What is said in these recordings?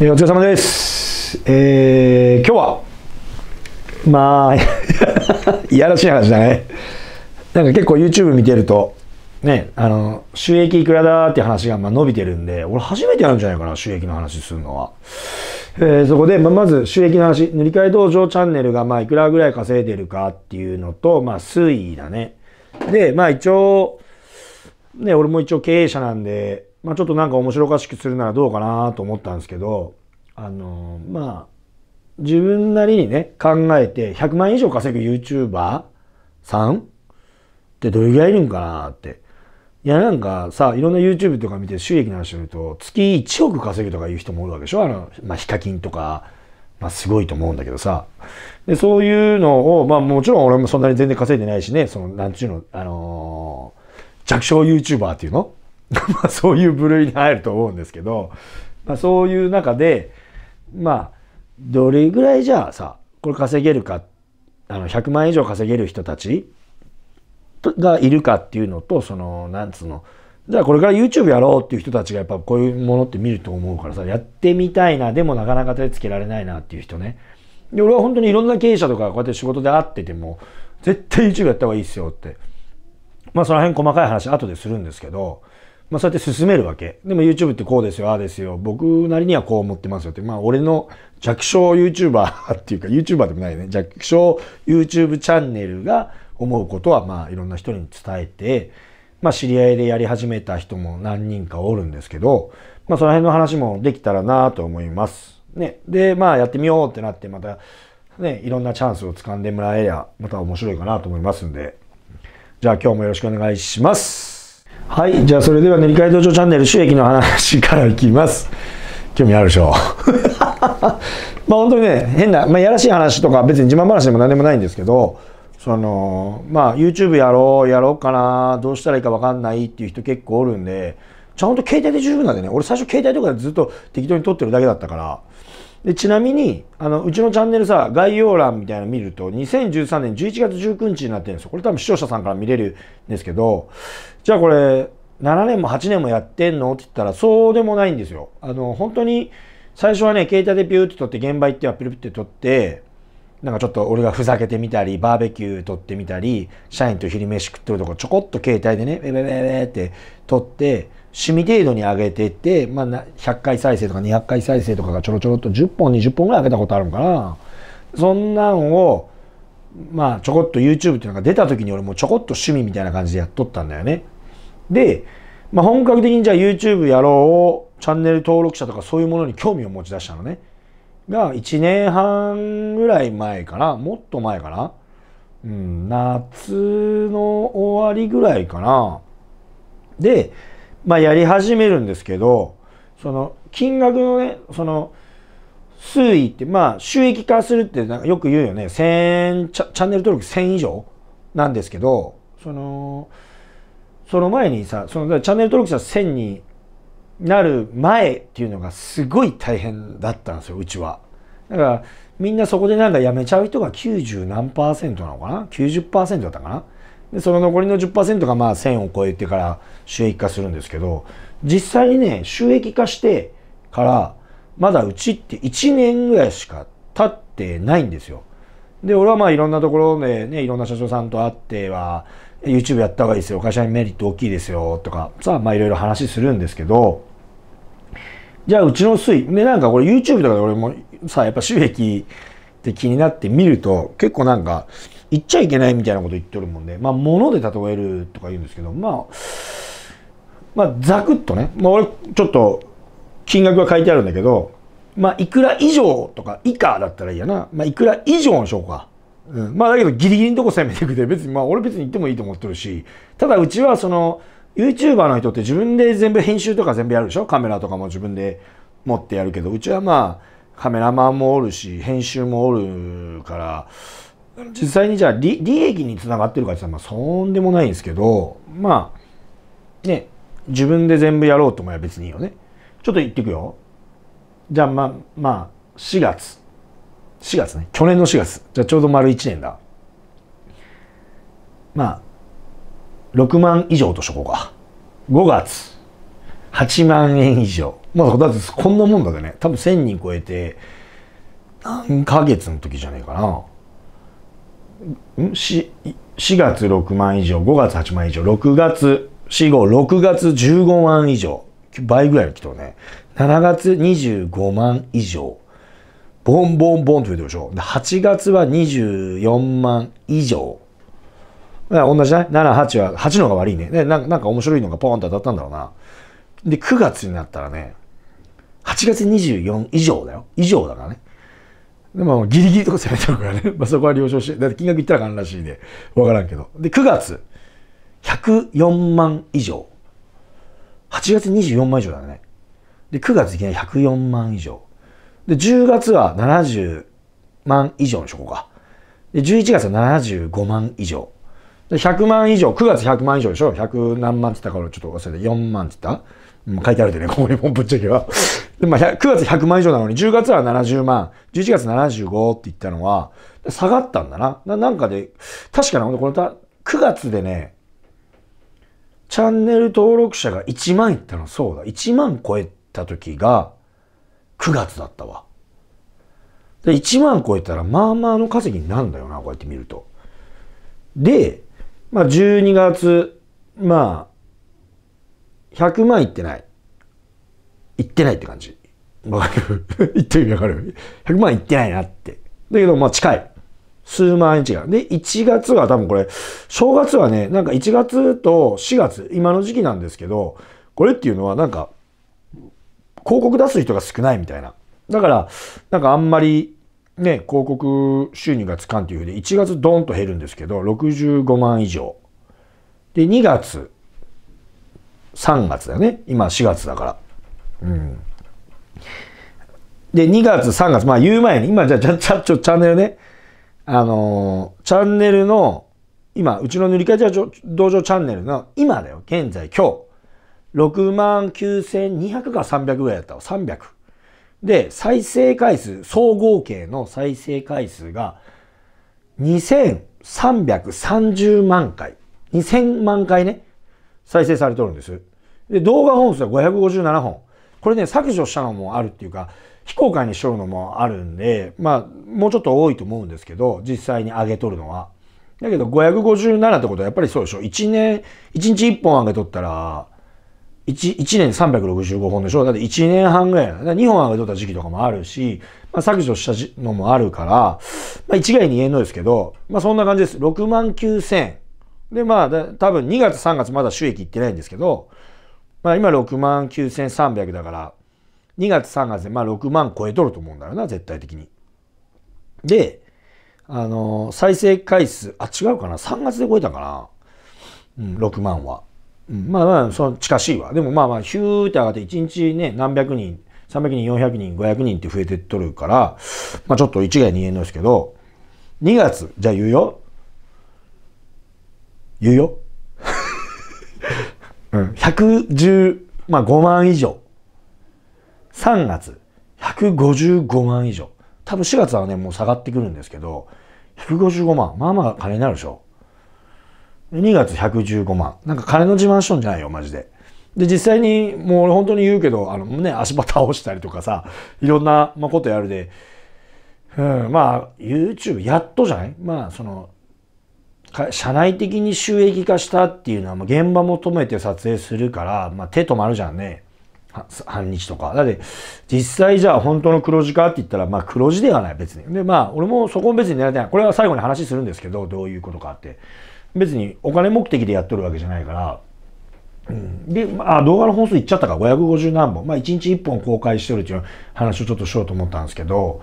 えー、お疲れ様です。えー、今日は、まあ、いやらしい話だね。なんか結構 YouTube 見てると、ね、あの、収益いくらだって話がまあ伸びてるんで、俺初めてなんじゃないかな、収益の話するのは。えー、そこで、まあ、まず収益の話、塗り替え道場チャンネルがまあいくらぐらい稼いでるかっていうのと、まあ推移だね。で、まあ一応、ね、俺も一応経営者なんで、まあ、ちょっとなんか面白おかしくするならどうかなと思ったんですけど、あのー、まあ、自分なりにね、考えて100万以上稼ぐ YouTuber さんってどれぐらいいるんかなって。いや、なんかさ、いろんな YouTube とか見て収益の話すると、月1億稼ぐとかいう人もおるわけでしょあの、まあ、ヒカキンとか、まあ、すごいと思うんだけどさ。で、そういうのを、まあ、もちろん俺もそんなに全然稼いでないしね、その、なんちゅうの、あのー、弱小 YouTuber っていうの まあそういう部類に入ると思うんですけど、まあ、そういう中でまあどれぐらいじゃあさこれ稼げるかあの100万円以上稼げる人たちがいるかっていうのとそのなんつうのじゃあこれから YouTube やろうっていう人たちがやっぱこういうものって見ると思うからさやってみたいなでもなかなか手つけられないなっていう人ねで俺は本当にいろんな経営者とかこうやって仕事で会ってても絶対 YouTube やった方がいいっすよってまあその辺細かい話後でするんですけどまあ、そうやって進めるわけ。でも YouTube ってこうですよ、ああですよ、僕なりにはこう思ってますよって、まあ俺の弱小 YouTuber っていうか YouTuber でもないね、弱小 YouTube チャンネルが思うことはまあいろんな人に伝えて、まあ知り合いでやり始めた人も何人かおるんですけど、まあその辺の話もできたらなと思います。ね。で、まあやってみようってなって、またね、いろんなチャンスを掴んでもらえりゃ、また面白いかなと思いますんで、じゃあ今日もよろしくお願いします。はい。じゃあ、それでは、ねり替え道場チャンネル収益の話からいきます。興味あるでしょ まあ本当にね、変な、まあ、やらしい話とか別に自慢話でも何でもないんですけど、その、まあ YouTube やろう、やろうかな、どうしたらいいかわかんないっていう人結構おるんで、ちゃんと携帯で十分なんでね、俺最初携帯とかでずっと適当に撮ってるだけだったから、でちなみにあのうちのチャンネルさ概要欄みたいなの見ると2013年11月19日になってるんですよこれ多分視聴者さんから見れるんですけどじゃあこれ7年も8年もやってんのって言ったらそうでもないんですよあの本当に最初はね携帯でピューって撮って現場行ってはピュピって撮ってなんかちょっと俺がふざけてみたり、バーベキュー撮ってみたり、社員と昼飯食ってるとこちょこっと携帯でね、ベベベベって撮って、趣味程度に上げてって、まあ、100回再生とか200回再生とかがちょろちょろっと10本20本ぐらい上げたことあるんかなそんなんをまあちょこっと YouTube っていうのが出た時に俺もちょこっと趣味みたいな感じでやっとったんだよねで、まあ、本格的にじゃあ YouTube やろうチャンネル登録者とかそういうものに興味を持ち出したのねが1年半ぐらい前かなもっと前かなうん夏の終わりぐらいかなでまあ、やり始めるんですけどその金額のねその推移ってまあ収益化するってなんかよく言うよね1000チャンネル登録1000以上なんですけどそのその前にさそのチャンネル登録者1000になる前っていうのがすごい大変だったんですようちは。だからみんなそこでなんかやめちゃう人が90何パーセントなのかな90%だったかなでその残りの10%がまあ1000を超えてから収益化するんですけど実際にね収益化してからまだうちって1年ぐらいしか経ってないんですよ。で俺はまあいろんなところでねいろんな社長さんと会っては YouTube やった方がいいですよ会社にメリット大きいですよとかさあまあいろいろ話するんですけどじゃあうちの推移でなんかこれ YouTube とかで俺もさやっぱ収益って気になって見ると結構なんか言っちゃいけないみたいなこと言ってるもんで、まあ、物で例えるとか言うんですけど、まあ、まあ、ざくっとね、まあ、俺、ちょっと、金額が書いてあるんだけど、まあ、いくら以上とか以下だったらいいやな。まあ、いくら以上の証拠か。うん。まあ、だけど、ギリギリのとこ攻めてくで、別に、まあ、俺別に言ってもいいと思ってるし、ただ、うちは、その、YouTuber の人って自分で全部編集とか全部やるでしょカメラとかも自分で持ってやるけど、うちはまあ、カメラマンもおるし、編集もおるから、実際にじゃあ利益につながってるかって言ったら、そんでもないんですけど、まあ、ね、自分で全部やろうと思えば別にいいよね。ちょっと言ってくよ。じゃあ、まあ、まあ、4月。4月ね。去年の4月。じゃあちょうど丸1年だ。まあ、6万以上としとこうか。5月、8万円以上。まあ、だってこんなもんだよね。多分1000人超えて、何ヶ月の時じゃねえかな。4, 月6万以上、5月8万以上、6月、4、5、6月15万以上、倍ぐらいの人ね、7月25万以上、ボンボンボンと言うでしょ。8月は24万以上。同じね。7、8は、8の方が悪いね。で、なんか面白いのがポーンと当たったんだろうな。で、9月になったらね、8月24以上だよ。以上だからね。でも、ギリギリとか攻めてるからね。まあ、そこは了承して、だって金額いったらあかんらしいで、わからんけど。で、9月、104万以上。8月24万以上だね。で、9月いきなり104万以上。で、10月は70万以上の証拠か。で、11月は75万以上。で、100万以上、9月100万以上でしょ ?100 何万って言ったからちょっと忘れて、4万って言った書いてあるでね、ここにもぶっちゃけは。で、まあ、9月100万以上なのに、10月は70万、11月75って言ったのは、下がったんだな。ななんかで、確かな、これた、9月でね、チャンネル登録者が1万いったの、そうだ。1万超えた時が、9月だったわ。で、1万超えたら、まあまあの稼ぎになるんだよな、こうやって見ると。で、まあ、12月、まあ、100万いってない。行ってないって感じ。わかる言 ってる意味わかる ?100 万行ってないなって。だけど、まあ近い。数万円違う。で、1月は多分これ、正月はね、なんか1月と4月、今の時期なんですけど、これっていうのはなんか、広告出す人が少ないみたいな。だから、なんかあんまり、ね、広告収入がつかんというふうで、1月ドーンと減るんですけど、65万以上。で、2月、3月だよね。今4月だから。で、2月、3月、まあ言う前に、今じゃあ、ちゃ、ちゃ、ちょ、チャンネルね、あのー、チャンネルの、今、うちの塗り替えじゃ道場チャンネルの、今だよ、現在、今日、6万9200か300ぐらいだったわ、300。で、再生回数、総合計の再生回数が、2330万回。2000万回ね、再生されてるんです。で、動画本数は557本。これね、削除したのもあるっていうか、非公開にしとるのもあるんで、まあ、もうちょっと多いと思うんですけど、実際に上げとるのは。だけど、557ってことはやっぱりそうでしょ。1年、1日1本上げとったら、1, 1年365本でしょだって1年半ぐらいだ。だ2本上げとった時期とかもあるし、まあ、削除したのもあるから、まあ、一概に言えんのですけど、まあ、そんな感じです。6万9000。で、まあ、多分2月3月まだ収益いってないんですけど、まあ今6万9300だから、2月3月でまあ6万超えとると思うんだよな、絶対的に。で、あの、再生回数、あ、違うかな ?3 月で超えたかなうん、6万は。うん、まあまあ、その近しいわ。でもまあまあ、ヒューって上がって1日ね、何百人、300人、400人、500人って増えてっとるから、まあちょっと一概に言えんですけど、2月、じゃあ言うよ。言うよ。うん、115万以上。3月、155万以上。多分4月はね、もう下がってくるんですけど、155万。まあまあ金になるでしょ。2月115万。なんか金の自慢しとんじゃないよ、マジで。で、実際に、もう本当に言うけど、あのね、足場倒したりとかさ、いろんな、まあ、ことやるで、うん、まあ、YouTube、やっとじゃないまあ、その、社内的に収益化したっていうのは、もう現場求めて撮影するから、まあ、手止まるじゃんね。半日とか。だって、実際じゃあ本当の黒字かって言ったら、まあ黒字ではない、別に。で、まあ、俺もそこも別に狙ってない。これは最後に話するんですけど、どういうことかって。別にお金目的でやっとるわけじゃないから。うん、で、まあ、動画の本数いっちゃったか、550何本。まあ、1日1本公開してるっていう話をちょっとしようと思ったんですけど、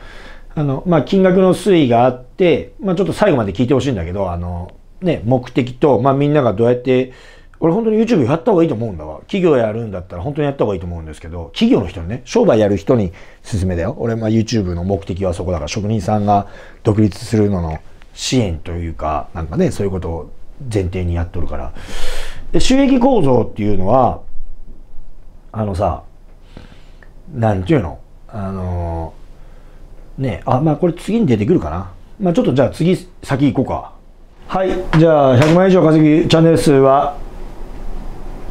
あの、まあ、金額の推移があって、まあ、ちょっと最後まで聞いてほしいんだけど、あの、ね、目的と、まあ、みんながどうやって、俺本当に YouTube やった方がいいと思うんだわ。企業やるんだったら本当にやった方がいいと思うんですけど、企業の人にね、商売やる人に勧めだよ。俺、まあ YouTube の目的はそこだから、職人さんが独立するのの支援というか、なんかね、そういうことを前提にやっとるから。で、収益構造っていうのは、あのさ、なんていうのあのー、ね、あ、まあこれ次に出てくるかな。まあちょっとじゃあ次先行こうか。はいじゃあ100万円以上稼ぎチャンネル数は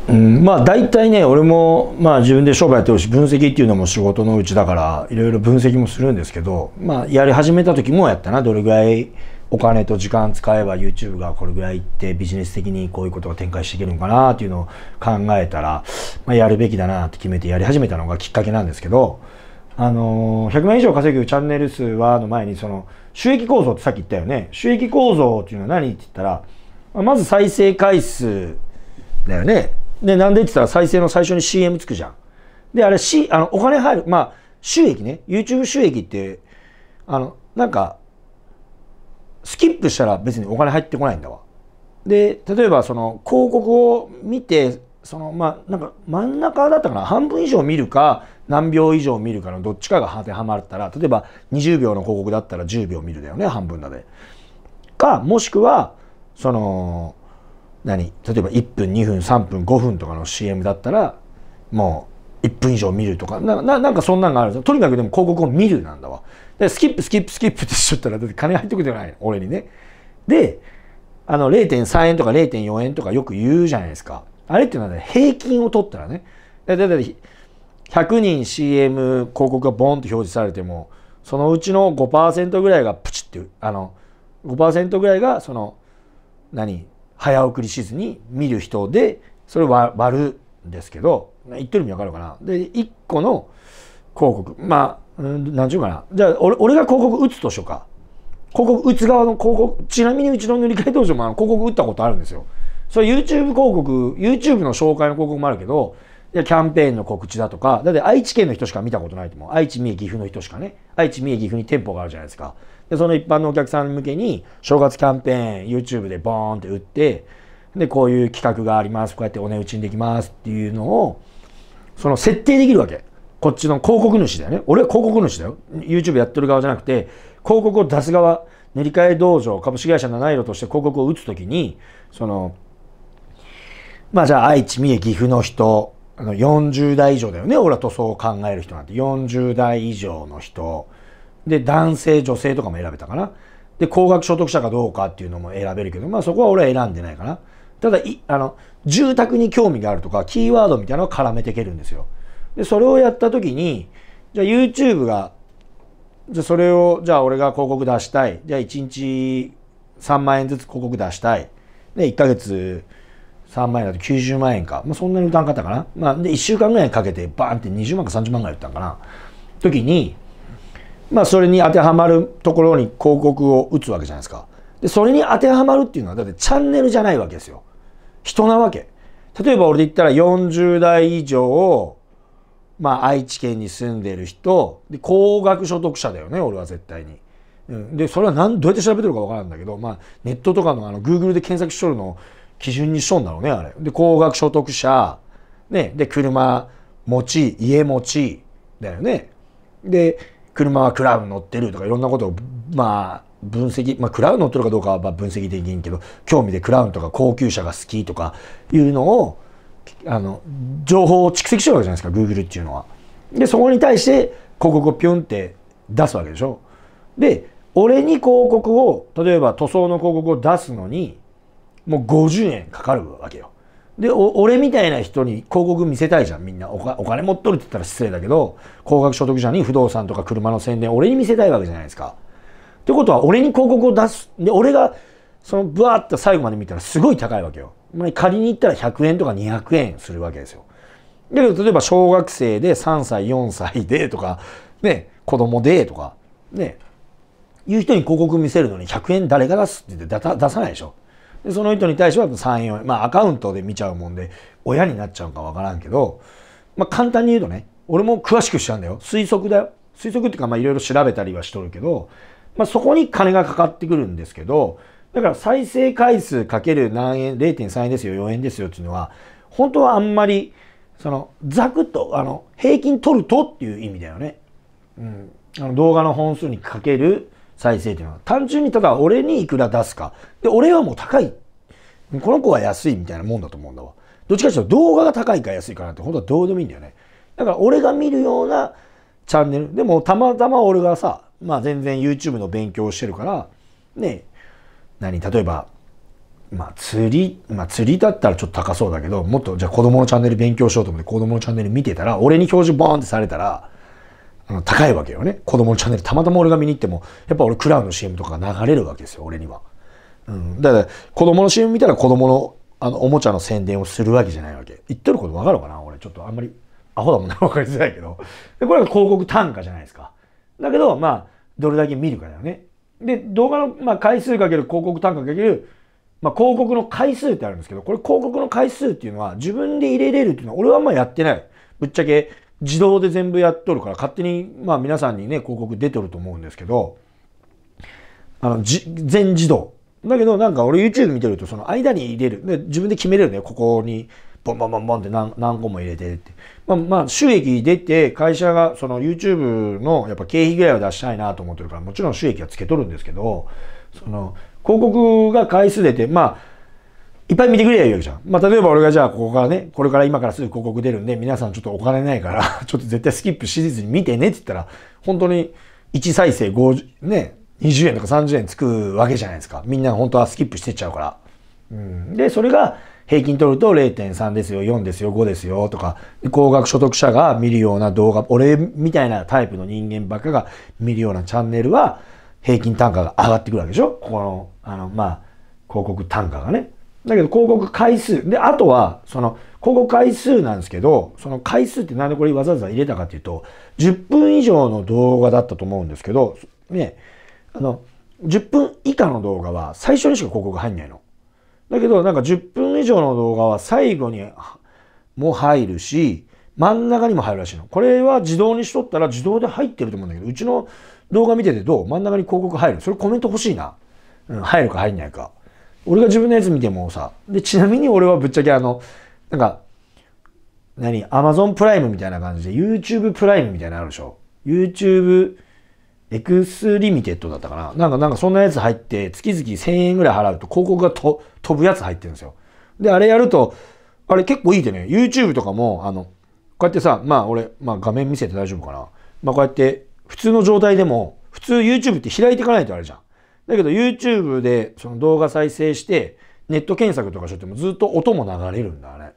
うん、まあ大体ね俺もまあ自分で商売やってるし分析っていうのも仕事のうちだからいろいろ分析もするんですけどまあやり始めた時もやったなどれぐらいお金と時間使えば YouTube がこれぐらいいってビジネス的にこういうことが展開していけるのかなっていうのを考えたら、まあ、やるべきだなって決めてやり始めたのがきっかけなんですけどあのー、100万以上稼ぐチャンネル数はの前にその収益構造ってさっき言ったよね。収益構造っていうのは何って言ったら、まず再生回数だよね。で、なんでって言ったら再生の最初に CM つくじゃん。で、あれ、C、あの、お金入る、まあ、収益ね。YouTube 収益って、あの、なんか、スキップしたら別にお金入ってこないんだわ。で、例えばその広告を見て、そのまあなんか真ん中だったかな半分以上見るか何秒以上見るかのどっちかが当てはまったら、例えば20秒の広告だったら10秒見るだよね、半分だで。か、もしくは、その、何例えば1分、2分、3分、5分とかの CM だったら、もう1分以上見るとか、なななんかそんなんがあるとにかくでも広告を見るなんだわ。で、スキップ、スキップ、スキップってしちゃったら、だって金入ってくるじゃない俺にね。で、あの0.3円とか0.4円とかよく言うじゃないですか。あれっていうのはね、平均を取ったらね。だ100人 CM 広告がボンと表示されてもそのうちの5%ぐらいがプチってあの5%ぐらいがその何早送りしずに見る人でそれを割るんですけど言ってる意味わかるかなで1個の広告まあ何ちゅうかなじゃあ俺俺が広告打つとしようか広告打つ側の広告ちなみにうちの塗り替え当場も広告打ったことあるんですよそれ YouTube 広告 YouTube の紹介の広告もあるけどキャンペーンの告知だとか、だって愛知県の人しか見たことないと思う。愛知、三重、岐阜の人しかね。愛知、三重、岐阜に店舗があるじゃないですか。で、その一般のお客さん向けに、正月キャンペーン、YouTube でボーンって打って、で、こういう企画があります。こうやってお値打ちにできますっていうのを、その設定できるわけ。こっちの広告主だよね。俺は広告主だよ。YouTube やってる側じゃなくて、広告を出す側、練り替え道場、株式会社七色として広告を打つときに、その、まあじゃあ愛知、三重、岐阜の人、あの40代以上だよね俺は塗装を考える人なんて40代以上の人で男性女性とかも選べたかなで高額所得者かどうかっていうのも選べるけどまあそこは俺は選んでないかなただいあの住宅に興味があるとかキーワードみたいなのを絡めていけるんですよでそれをやった時にじゃあ YouTube がじゃそれをじゃあ俺が広告出したいじゃあ1日3万円ずつ広告出したいで1ヶ月3万円だと90万円か、まあ、そんなに歌わんかったかな、まあ、で1週間ぐらいかけてバーンって20万か30万ぐらい売ったんかな時に、まあ、それに当てはまるところに広告を打つわけじゃないですかでそれに当てはまるっていうのはだってチャンネルじゃないわけですよ人なわけ例えば俺で言ったら40代以上まあ愛知県に住んでる人で高額所得者だよね俺は絶対に。うん、でそれは何どうやって調べてるか分からんだけど、まあ、ネットとかのあの Google で検索しとるのを基準にしとんだろうね、あれ。で、高額所得者、ね、で、車持ち、家持ち、だよね。で、車はクラウン乗ってるとかいろんなことを、まあ、分析、まあ、クラウン乗ってるかどうかは分析できんけど、興味でクラウンとか高級車が好きとかいうのを、あの、情報を蓄積してるわけじゃないですか、Google っていうのは。で、そこに対して広告をピュンって出すわけでしょ。で、俺に広告を、例えば塗装の広告を出すのに、もう50円かかるわけよ。で俺みたいな人に広告見せたいじゃんみんなお金持っとるって言ったら失礼だけど高額所得者に不動産とか車の宣伝俺に見せたいわけじゃないですか。ってことは俺に広告を出すで俺がそのブワーッと最後まで見たらすごい高いわけよ。仮に行ったら100円とか200円するわけですよ。だけど例えば小学生で3歳4歳でとかね子供でとかねいう人に広告見せるのに100円誰が出すって言って出さないでしょ。でその人に対しては34まあアカウントで見ちゃうもんで親になっちゃうかわからんけど、まあ、簡単に言うとね俺も詳しくしちゃうんだよ推測だよ推測っていうかまあいろいろ調べたりはしとるけど、まあ、そこに金がかかってくるんですけどだから再生回数かける何円0.3円ですよ4円ですよっていうのは本当はあんまりそのざくっとあの平均取るとっていう意味だよね。うん、あの動画の本数にかける再生というのは。単純にただ俺にいくら出すか。で、俺はもう高い。この子は安いみたいなもんだと思うんだわ。どっちかというと動画が高いか安いかなんて本当はどうでもいいんだよね。だから俺が見るようなチャンネル。でもたまたま俺がさ、まあ全然 YouTube の勉強をしてるから、ね、何、例えば、まあ釣り、まあ釣りだったらちょっと高そうだけど、もっとじゃあ子供のチャンネル勉強しようと思って子供のチャンネル見てたら、俺に表示ボーンってされたら、高いわけよね。子供のチャンネル、たまたま俺が見に行っても、やっぱ俺クラウンの CM とかが流れるわけですよ、俺には。うん。だから、子供の CM 見たら子供の、あの、おもちゃの宣伝をするわけじゃないわけ。言ってることわかるかな俺、ちょっとあんまり、アホだもんな、わかりづらいけど。で、これが広告単価じゃないですか。だけど、まあ、どれだけ見るかだよね。で、動画の、まあ、回数かける広告単価かける、まあ、広告の回数ってあるんですけど、これ広告の回数っていうのは自分で入れれるっていうのは、俺はあんまやってない。ぶっちゃけ、自動で全部やっとるから、勝手に、まあ皆さんにね、広告出てると思うんですけど、あの、じ全自動。だけどなんか俺 YouTube 見てると、その間に入れる。で、自分で決めれるね、ここに。ボンボンボンボンって何何個も入れてって。まあ、まあ、収益出て、会社がその YouTube のやっぱ経費ぐらいは出したいなと思ってるから、もちろん収益はつけとるんですけど、その、広告が回数出て、まあ、いっぱい見てくれゃいいわけじゃん。まあ、例えば俺がじゃあここからね、これから今からすぐ広告出るんで、皆さんちょっとお金ないから ちょっと絶対スキップしずに見てねって言ったら、本当に1再生50、ね、20円とか30円つくわけじゃないですか。みんな本当はスキップしてっちゃうから。うん、で、それが平均取ると0.3ですよ、4ですよ、5ですよとか、高額所得者が見るような動画、俺みたいなタイプの人間ばっかが見るようなチャンネルは、平均単価が上がってくるわけでしょここの、あの、まあ、広告単価がね。だけど広告回数。で、あとは、その、広告回数なんですけど、その回数ってなんでこれわざわざ入れたかっていうと、10分以上の動画だったと思うんですけど、ね、あの、10分以下の動画は最初にしか広告入んないの。だけど、なんか10分以上の動画は最後にも入るし、真ん中にも入るらしいの。これは自動にしとったら自動で入ってると思うんだけど、うちの動画見ててどう真ん中に広告入る。それコメント欲しいな。うん、入るか入んないか。俺が自分のやつ見てもさ、で、ちなみに俺はぶっちゃけあの、なんか、何アマゾンプライムみたいな感じで、YouTube プライムみたいなのあるでしょ ?YouTube エクスリミテッドだったかななんか、なんかそんなやつ入って、月々1000円ぐらい払うと広告がと飛ぶやつ入ってるんですよ。で、あれやると、あれ結構いいでね、YouTube とかも、あの、こうやってさ、まあ俺、まあ画面見せて大丈夫かな。まあこうやって、普通の状態でも、普通 YouTube って開いていかないとあれじゃん。だけど YouTube でその動画再生して、ネット検索とかしてもずっと音も流れるんだ、あ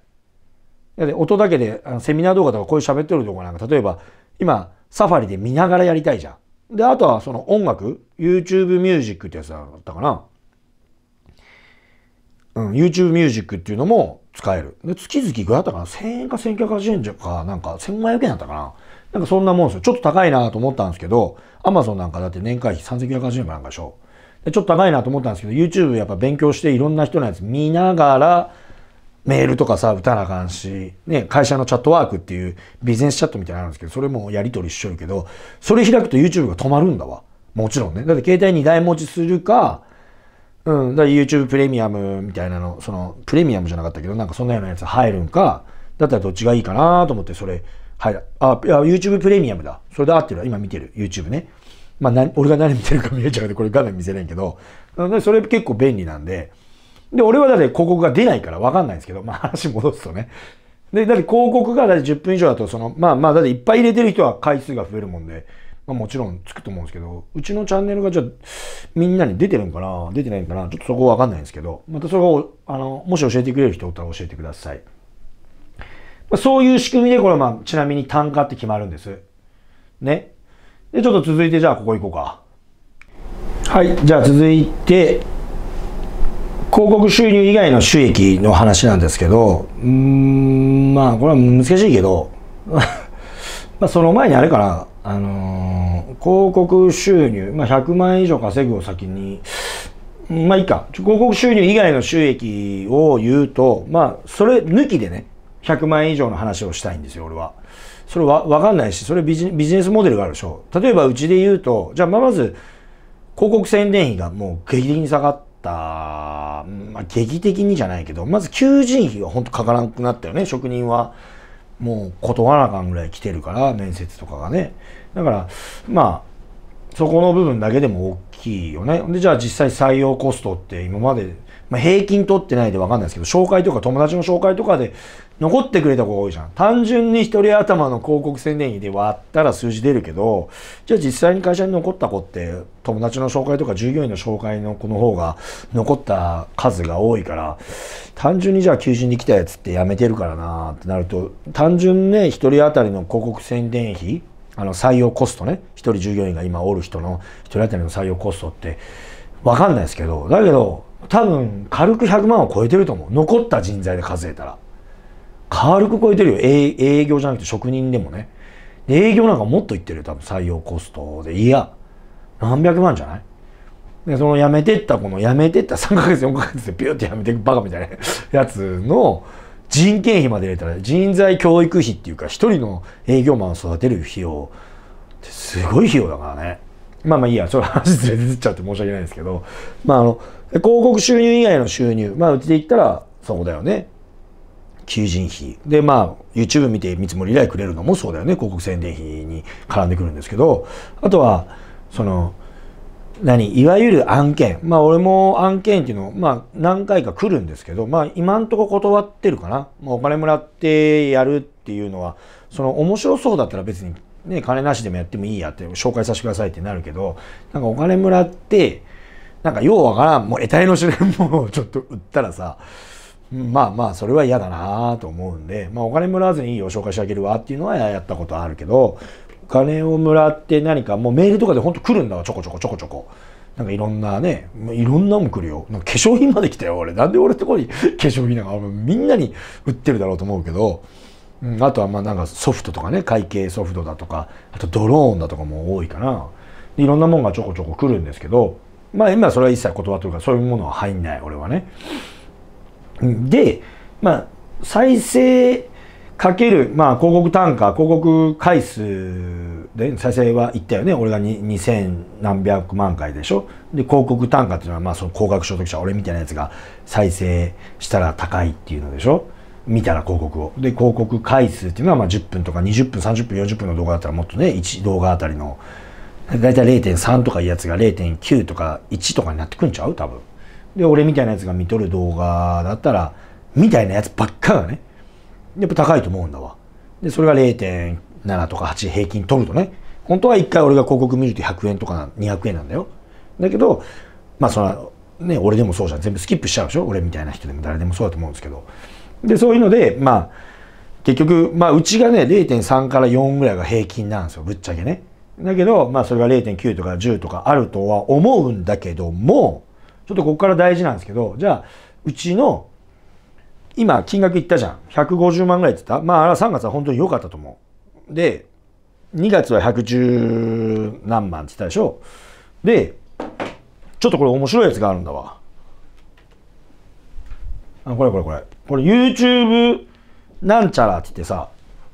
れ。で音だけであのセミナー動画とかこういう喋ってるとこなんか例えば今サファリで見ながらやりたいじゃん。であとはその音楽 YouTube ミュージックってやつだったかな。うん、YouTube ミュージックっていうのも使える。で月々いくらだったかな ?1000 円か1980円じゃかなんか1500円だったかななんかそんなもんですよ。ちょっと高いなと思ったんですけど Amazon なんかだって年会費3980円かなんかでしょ。ちょっと高いなと思ったんですけど、YouTube やっぱ勉強していろんな人のやつ見ながら、メールとかさ、打たなあかんし、ね、会社のチャットワークっていうビジネスチャットみたいなのあるんですけど、それもやり取りしちょるけど、それ開くと YouTube が止まるんだわ。もちろんね。だって携帯2台持ちするか、うん、だ YouTube プレミアムみたいなの、その、プレミアムじゃなかったけど、なんかそんなようなやつ入るんか、だったらどっちがいいかなと思って、それ、はい、あ、YouTube プレミアムだ。それで合ってるわ。今見てる。YouTube ね。まあ、俺が何見てるか見えちゃうんで、これ画面見せないけど、それ結構便利なんで、で、俺はだって広告が出ないからわかんないんですけど、まあ話戻すとね。で、だって広告がだって10分以上だと、その、まあまあ、だっていっぱい入れてる人は回数が増えるもんで、まあもちろんつくと思うんですけど、うちのチャンネルがじゃあ、みんなに出てるんかな出てないんかなちょっとそこわかんないんですけど、またそこを、あの、もし教えてくれる人おったら教えてください。まあ、そういう仕組みで、これまあ、ちなみに単価って決まるんです。ね。で、ちょっと続いて、じゃあここ行こうか。はい、じゃあ続いて、広告収入以外の収益の話なんですけど、うーん、まあ、これは難しいけど、まあ、その前にあれかな、あのー、広告収入、まあ、100万円以上稼ぐを先に、まあいいか、広告収入以外の収益を言うと、まあ、それ抜きでね、100万円以上の話をしたいんですよ、俺は。それわ分かんないしそれビジビジネスモデルがあるでしょ例えばうちで言うとじゃあまず広告宣伝費がもう劇的に下がったまあ劇的にじゃないけどまず求人費は本当かからなくなったよね職人はもう断らなかんぐらい来てるから面接とかがねだからまあそこの部分だけでも大きいよねでじゃあ実際採用コストって今までまあ、平均取ってないで分かんないですけど、紹介とか友達の紹介とかで残ってくれた子が多いじゃん。単純に一人頭の広告宣伝費で割ったら数字出るけど、じゃあ実際に会社に残った子って、友達の紹介とか従業員の紹介の子の方が残った数が多いから、単純にじゃあ求人に来たやつってやめてるからなってなると、単純ね、一人当たりの広告宣伝費、あの採用コストね、一人従業員が今おる人の一人当たりの採用コストって、わかんないですけど、だけど、多分軽く100万を超えてると思う。残った人材で数えたら。軽く超えてるよ。営業じゃなくて職人でもね。営業なんかもっといってるよ。多分採用コストで。いや、何百万じゃないで、その辞めてった、この辞めてった3ヶ月、4ヶ月でピューって辞めていくバカみたいな やつの人件費まで入れたら人材教育費っていうか、一人の営業マンを育てる費用ってすごい費用だからね。まあまあいいや、ちょっと話ずれずっちゃって申し訳ないんですけど、まああの、広告収入以外の収入、まあうちで言ったらそうだよね。求人費でまあ YouTube 見て見積もり依頼くれるのもそうだよね広告宣伝費に絡んでくるんですけどあとはその何いわゆる案件まあ俺も案件っていうのをまあ何回か来るんですけどまあ今んとこ断ってるかな、まあ、お金もらってやるっていうのはその面白そうだったら別にね金なしでもやってもいいやって紹介させてくださいってなるけどなんかお金もらってなんかようわからんもう得体の知れもうちょっと売ったらさまあまあそれは嫌だなと思うんで、まあ、お金もらわずにいいよ紹介してあげるわっていうのはやったことあるけどお金をもらって何かもうメールとかでほんと来るんだわちょこちょこちょこちょこ。なんかいろんなね、いろんなもん来るよ。化粧品まで来たよ、俺。なんで俺ってこに 化粧品なんか、みんなに売ってるだろうと思うけど、うん、あとはまあなんかソフトとかね、会計ソフトだとか、あとドローンだとかも多いかな。いろんなもんがちょこちょこ来るんですけど、まあ今それは一切断ってるから、そういうものは入んない、俺はね。で、まあ、再生かける、まあ、広告単価、広告回数で、再生はいったよね。俺が2000何百万回でしょで、広告単価っていうのは、まあ、その高額所得者、俺みたいなやつが再生したら高いっていうのでしょ見たら広告を。で、広告回数っていうのは、まあ、10分とか20分、30分、40分の動画だったらもっとね、1動画あたりの、だいたい0.3とかいうやつが0.9とか1とかになってくんちゃう多分。で俺みたいなやつが見とる動画だったらみたいなやつばっかがねやっぱ高いと思うんだわでそれが0.7とか8平均取るとね本当は1回俺が広告見ると100円とか200円なんだよだけどまあそのね俺でもそうじゃん全部スキップしちゃうでしょ俺みたいな人でも誰でもそうだと思うんですけどでそういうのでまあ結局まあうちがね0.3から4ぐらいが平均なんですよぶっちゃけねだけどまあそれが0.9とか10とかあるとは思うんだけどもちょっとここから大事なんですけど、じゃあ、うちの、今、金額いったじゃん。150万ぐらいって言ったまあ、3月は本当に良かったと思う。で、2月は110何万って言ったでしょ。で、ちょっとこれ面白いやつがあるんだわ。あ、これこれこれ。これ YouTube なんちゃらって言ってさ、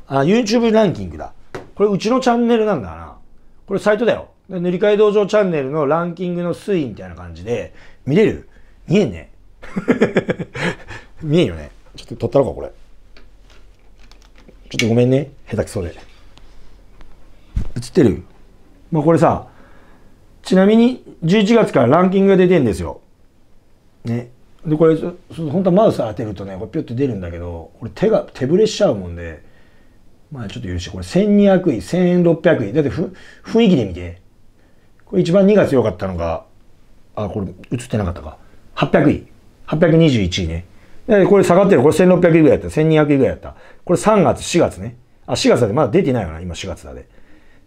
あ、YouTube ランキングだ。これうちのチャンネルなんだな。これサイトだよ。塗り替え道場チャンネルのランキングの推移みたいな感じで、見れる見えんね。見えんよね。ちょっと取ったろか、これ。ちょっとごめんね。下手くそで。映ってるまあこれさ、ちなみに11月からランキングが出てんですよ。ね。で、これ、本当はマウス当てるとね、これピュッと出るんだけど、俺手が、手ぶれしちゃうもんで、まあちょっと許して、これ1200位、1600位。だってふ雰囲気で見て。これ一番2月良かったのが、あ、これ映ってなかったか。800位。821位ね。これ下がってる。これ1600位ぐらいやった。1200位ぐらいやった。これ3月、4月ね。あ、4月だで、まだ出てないよな。今4月だで。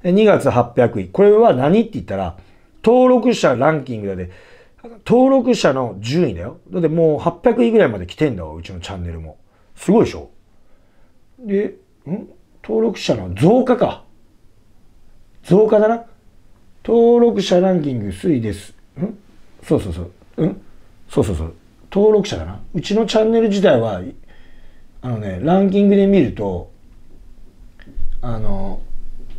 で2月800位。これは何って言ったら、登録者ランキングだで、登録者の順位だよ。だってもう800位ぐらいまで来てんだわ、うちのチャンネルも。すごいでしょで、ん登録者の増加か。増加だな。登録者ランキング推移です。んそうそうそううんそうそうそう登録者だなうちのチャンネル自体はあのねランキングで見るとあの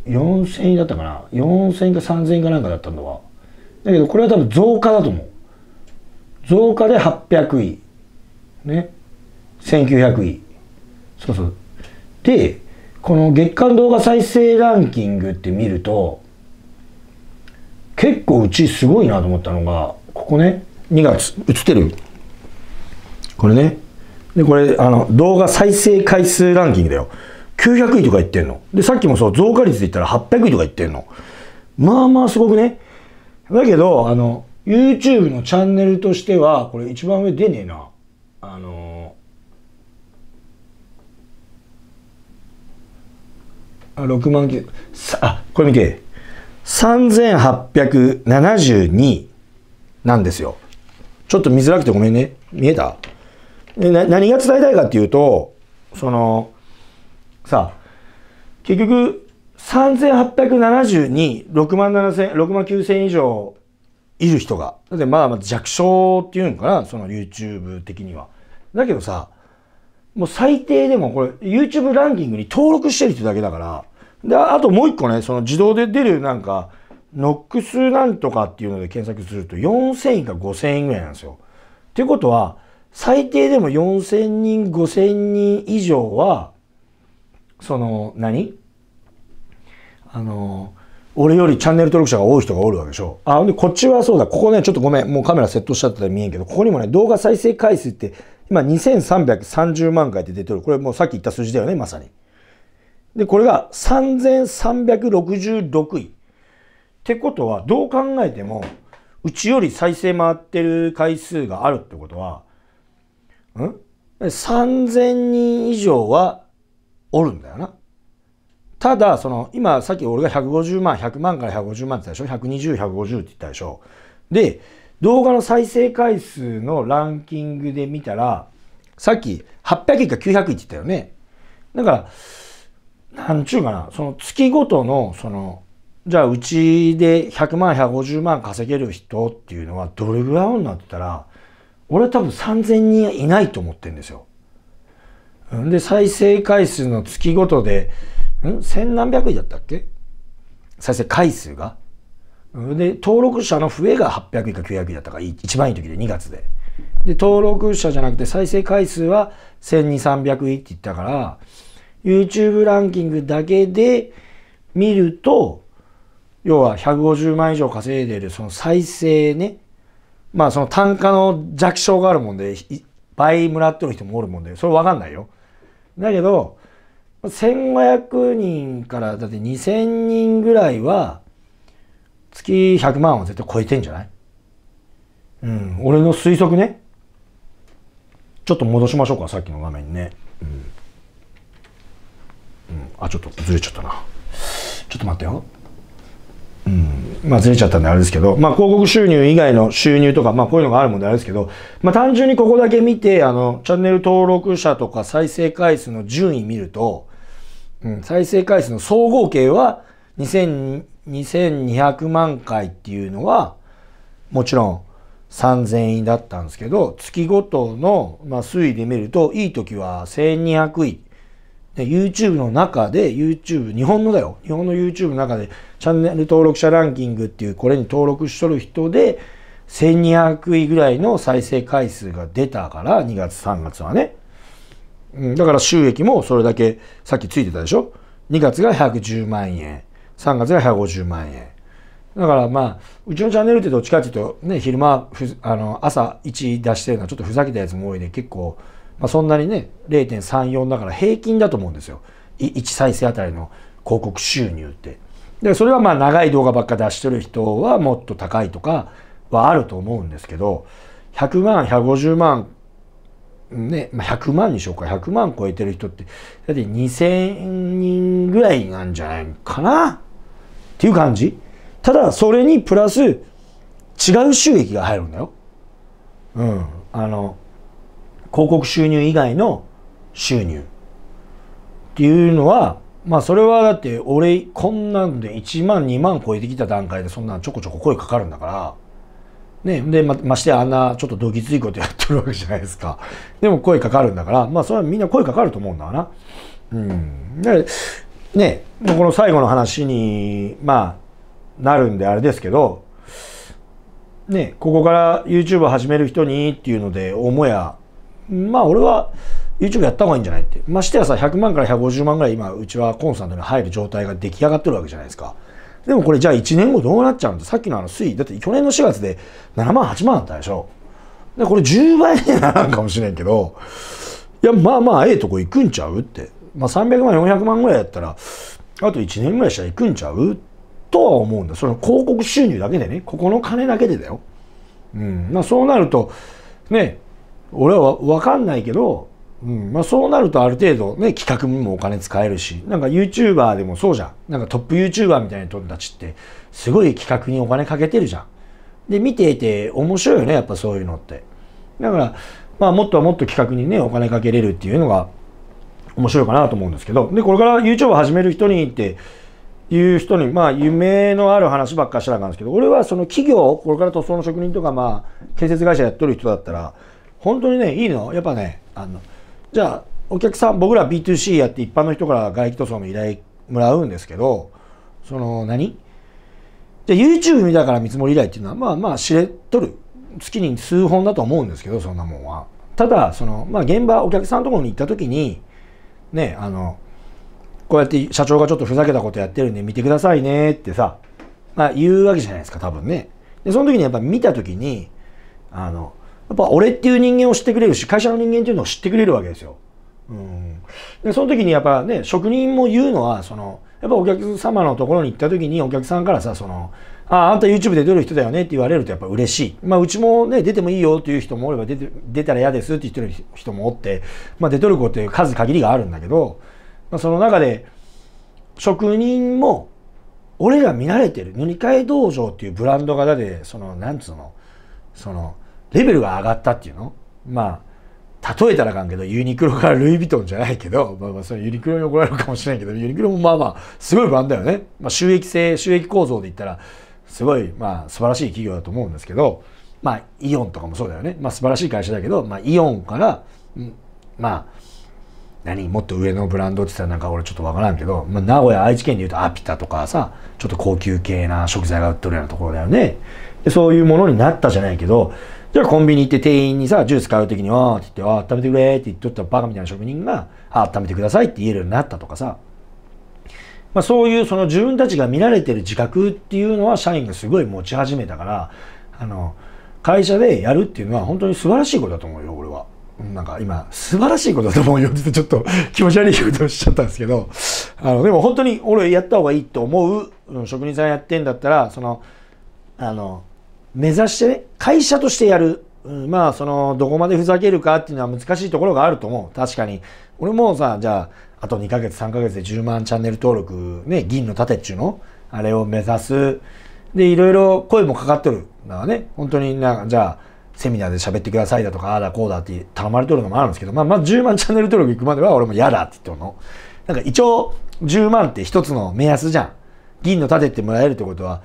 4000位だったかな4000か3000位かなんかだったんだわだけどこれは多分増加だと思う増加で800位ね1900位そうそうでこの月間動画再生ランキングって見ると結構うちすごいなと思ったのがここね2月、映ってるこれねでこれあの動画再生回数ランキングだよ900位とか言ってんのでさっきもそう増加率で言ったら800位とか言ってんのまあまあすごくねだけどあの YouTube のチャンネルとしてはこれ一番上出ねえなあのー、あ6万件あこれ見て3872なんですよ。ちょっと見づらくてごめんね。見えたで何が伝えたいかっていうと、その、さあ、結局、3 8 7 2 6万7 0 6万9000以上いる人が。だってまあま弱小っていうのかな、その YouTube 的には。だけどさ、もう最低でもこれ YouTube ランキングに登録してる人だけだから、で、あともう一個ね、その自動で出るなんか、ノックスなんとかっていうので検索すると4000円か5000円ぐらいなんですよ。っていうことは、最低でも4000人、5000人以上は、その何、あの、俺よりチャンネル登録者が多い人がおるわけでしょ。あ、ほんで、こっちはそうだ。ここね、ちょっとごめん。もうカメラセットしちゃったら見えんけど、ここにもね、動画再生回数って、今2330万回って出てる。これもうさっき言った数字だよね、まさに。で、これが3366位。ってことは、どう考えても、うちより再生回ってる回数があるってことは、ん ?3000 人以上はおるんだよな。ただ、その、今、さっき俺が150万、100万から150万って言ったでしょ ?120、150って言ったでしょで、動画の再生回数のランキングで見たら、さっき800位か900位って言ったよね。だから、なんちゅうかな、その月ごとの、その、じゃあうちで100万150万稼げる人っていうのはどれぐらいおるなって言ったら俺は多分3,000人いないと思ってるんですよ。で再生回数の月ごとでん千何百位だったっけ再生回数が。で登録者の増えが800位か900位だったか一番いい時で2月で。で登録者じゃなくて再生回数は1200300位って言ったから YouTube ランキングだけで見ると要は150万以上稼いでるその再生ねまあその単価の弱小があるもんで倍もらってる人もおるもんでそれ分かんないよだけど1500人からだって2000人ぐらいは月100万は絶対超えてんじゃないうん俺の推測ねちょっと戻しましょうかさっきの画面にね、うん、うん、あちょっとずれちゃったなちょっと待ってようん、まあずれちゃったんであれですけど、まあ広告収入以外の収入とか、まあこういうのがあるもんであれですけど、まあ単純にここだけ見て、あの、チャンネル登録者とか再生回数の順位見ると、うん、再生回数の総合計は2200万回っていうのは、もちろん3000位だったんですけど、月ごとの、まあ、推移で見ると、いい時は1200位。ね、YouTube の中で YouTube、日本のだよ。日本の YouTube の中でチャンネル登録者ランキングっていうこれに登録しとる人で1200位ぐらいの再生回数が出たから、2月3月はね。うん、だから収益もそれだけさっきついてたでしょ ?2 月が110万円、3月が150万円。だからまあ、うちのチャンネルってどっちかっていうとね、昼間、あの朝1出してるのはちょっとふざけたやつも多いで、結構まあ、そんなにね、0.34だから平均だと思うんですよ。1再生あたりの広告収入って。で、それはまあ長い動画ばっか出してる人はもっと高いとかはあると思うんですけど、100万、150万、ね、まあ、100万にしようか、100万超えてる人って、だって2000人ぐらいなんじゃないかなっていう感じ。ただ、それにプラス違う収益が入るんだよ。うん。あの、広告収入以外の収入っていうのはまあそれはだって俺こんなんで1万2万超えてきた段階でそんなちょこちょこ声かかるんだからねでまましてあんなちょっとどぎついことやってるわけじゃないですかでも声かかるんだからまあそれはみんな声かかると思うんだわなうんでねこの最後の話にまあなるんであれですけどねここから YouTube 始める人にっていうので母屋まあ俺は YouTube やった方がいいんじゃないって。ましてやさ、100万から150万ぐらい今、うちはコンサートに入る状態が出来上がってるわけじゃないですか。でもこれじゃあ1年後どうなっちゃうんださっきのあの推移、だって去年の4月で7万、8万だったでしょ。で、これ10倍にならんかもしれんけど、いや、まあまあ、ええとこ行くんちゃうって。まあ300万、400万ぐらいやったら、あと1年ぐらいしたら行くんちゃうとは思うんだ。その広告収入だけでね、ここの金だけでだよ。うん。まあそうなると、ね、俺は分かんないけど、うんまあ、そうなるとある程度、ね、企画にもお金使えるしなんか YouTuber でもそうじゃんなんかトップ YouTuber みたいな人たちってすごい企画にお金かけてるじゃん。で見ていて面白いよねやっぱそういうのって。だから、まあ、もっともっと企画にねお金かけれるっていうのが面白いかなと思うんですけどでこれから YouTube 始める人にっていう人にまあ夢のある話ばっかしらかんですけど俺はその企業これから塗装の職人とかまあ建設会社やっとる人だったら。本当にね、いいのやっぱね、あの、じゃあ、お客さん、僕ら B2C やって一般の人から外気塗装の依頼もらうんですけど、その何、じゃあ YouTube 見たから見積もり依頼っていうのは、まあまあ知れとる。月に数本だと思うんですけど、そんなもんは。ただ、その、まあ現場、お客さんのところに行った時に、ね、あの、こうやって社長がちょっとふざけたことやってるんで見てくださいねってさ、まあ言うわけじゃないですか、多分ね。で、その時にやっぱ見た時に、あの、やっぱ俺っていう人間を知ってくれるし、会社の人間っていうのを知ってくれるわけですよ。うん。で、その時にやっぱね、職人も言うのは、その、やっぱお客様のところに行った時にお客さんからさ、その、ああんた YouTube で出る人だよねって言われるとやっぱ嬉しい。まあうちもね、出てもいいよっていう人もおれば出て、出たら嫌ですって言ってる人もおって、まあ出とる子って数限りがあるんだけど、まあその中で、職人も、俺が見慣れてる、塗り替え道場っていうブランドがだで、その、なんつうの、その、レベルが上がったっていうのまあ、例えたらあかんけど、ユニクロからルイ・ヴィトンじゃないけど、まあまあ、それユニクロに怒られるかもしれないけど、ユニクロもまあまあ、すごい版だよね。まあ、収益性、収益構造で言ったら、すごい、まあ、素晴らしい企業だと思うんですけど、まあ、イオンとかもそうだよね。まあ、素晴らしい会社だけど、まあ、イオンから、まあ、何もっと上のブランドって言ったらなんか俺ちょっとわからんけど、まあ、名古屋、愛知県で言うとアピタとかさ、ちょっと高級系な食材が売っとるようなところだよね。でそういうものになったじゃないけど、じゃあコンビニ行って店員にさ、ジュース買うときに、あーって言って、あ、温めてくれって言っとったバカみたいな職人が、あ、温めてくださいって言えるようになったとかさ。まあそういうその自分たちが見られてる自覚っていうのは社員がすごい持ち始めたから、あの、会社でやるっていうのは本当に素晴らしいことだと思うよ、俺は。なんか今、素晴らしいことだと思うよって ちょっと気持ち悪いことをしちゃったんですけど、あの、でも本当に俺やった方がいいと思う、職人さんやってんだったら、その、あの、目指してね、会社としてやる。うん、まあ、その、どこまでふざけるかっていうのは難しいところがあると思う。確かに。俺もさ、じゃあ、あと2ヶ月、3ヶ月で10万チャンネル登録、ね、銀の盾っちゅうのあれを目指す。で、いろいろ声もかかっとる。だからね、本当にな、じゃあ、セミナーで喋ってくださいだとか、ああだこうだって頼まれとるのもあるんですけど、まあ、まあ、10万チャンネル登録行くまでは俺も嫌だって言っての。なんか一応、10万って一つの目安じゃん。銀の盾ってもらえるってことは、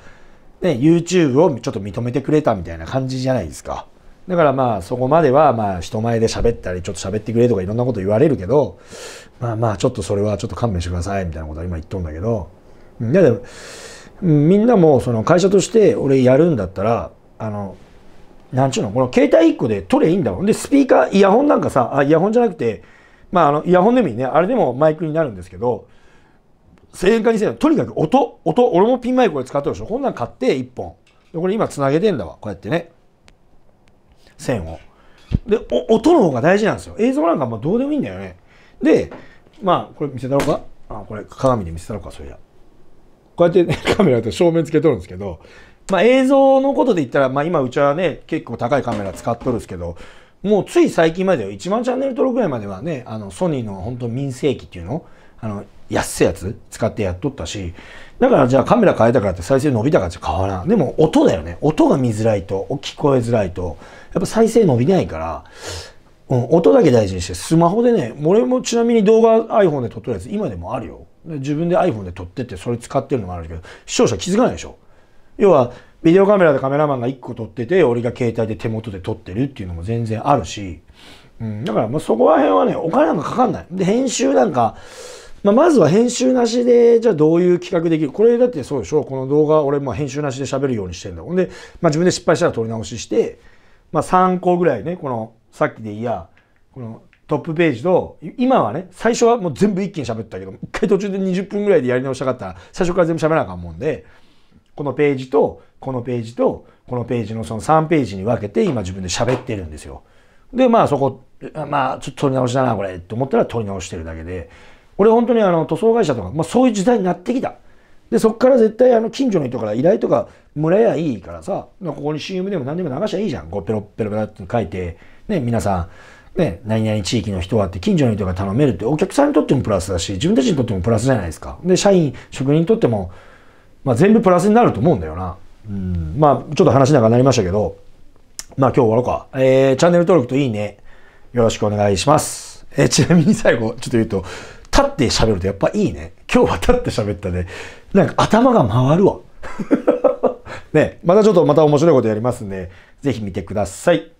ね、YouTube をちょっと認めてくれたみたいな感じじゃないですか。だからまあそこまではまあ人前で喋ったりちょっと喋ってくれとかいろんなこと言われるけどまあまあちょっとそれはちょっと勘弁してくださいみたいなことは今言っとんだけどだけみんなもその会社として俺やるんだったらあのなんちゅうのこの携帯1個で取れいいんだもんでスピーカーイヤホンなんかさあイヤホンじゃなくてまああのイヤホンでもいいねあれでもマイクになるんですけど1000とにかく音音俺もピンマイクこれ使ってるでしょこんなん買って1本でこれ今つなげてんだわこうやってね線をで音の方が大事なんですよ映像なんかもうどうでもいいんだよねでまあこれ見せたろうかあこれ鏡で見せたろうかそりゃこうやって、ね、カメラと正面つけとるんですけどまあ映像のことで言ったらまあ今うちはね結構高いカメラ使っとるんですけどもうつい最近までよ1万チャンネル登録ぐらいまではねあのソニーの本当民生機っていうのあの、安いやつ使ってやっとったし、だからじゃあカメラ変えたからって再生伸びたかじゃ変わらん。でも音だよね。音が見づらいと、聞こえづらいと、やっぱ再生伸びないから、うん、音だけ大事にして、スマホでね、俺もちなみに動画 iPhone で撮ってるやつ、今でもあるよ。自分で iPhone で撮ってってそれ使ってるのもあるけど、視聴者気づかないでしょ。要は、ビデオカメラでカメラマンが1個撮ってて、俺が携帯で手元で撮ってるっていうのも全然あるし、うん、だからもうそこら辺はね、お金なんかかかんない。で、編集なんか、まあ、まずは編集なしで、じゃあどういう企画できるこれだってそうでしょこの動画、俺も編集なしで喋るようにしてんだ。ほんで、まあ、自分で失敗したら撮り直しして、まあ、3個ぐらいね、この、さっきでいや、このトップページと、今はね、最初はもう全部一気に喋ったけど、一回途中で20分ぐらいでやり直したかったら、最初から全部喋らなあかんもんで、このページと、このページと、このページのその3ページに分けて、今自分で喋ってるんですよ。で、まあそこ、まあちょっと撮り直しだな、これ、と思ったら撮り直してるだけで、俺本当にあの塗装会社とか、まあ、そういう時代になってきた。で、そこから絶対あの近所の人から依頼とかもらえばいいからさ、ここに CM でも何でも流しゃいいじゃん。こうペロペロペロって書いて、ね、皆さん、ね、何々地域の人はって近所の人が頼めるってお客さんにとってもプラスだし、自分たちにとってもプラスじゃないですか。で、社員、職人にとっても、まあ、全部プラスになると思うんだよな。うん、まあ、ちょっと話長くなりましたけど、まあ今日終わろうか。えー、チャンネル登録といいね。よろしくお願いします。えー、ちなみに最後、ちょっと言うと、立って喋るとやっぱいいね。今日は立って喋ったね。なんか頭が回るわ。ね、またちょっとまた面白いことやりますんで、ぜひ見てください。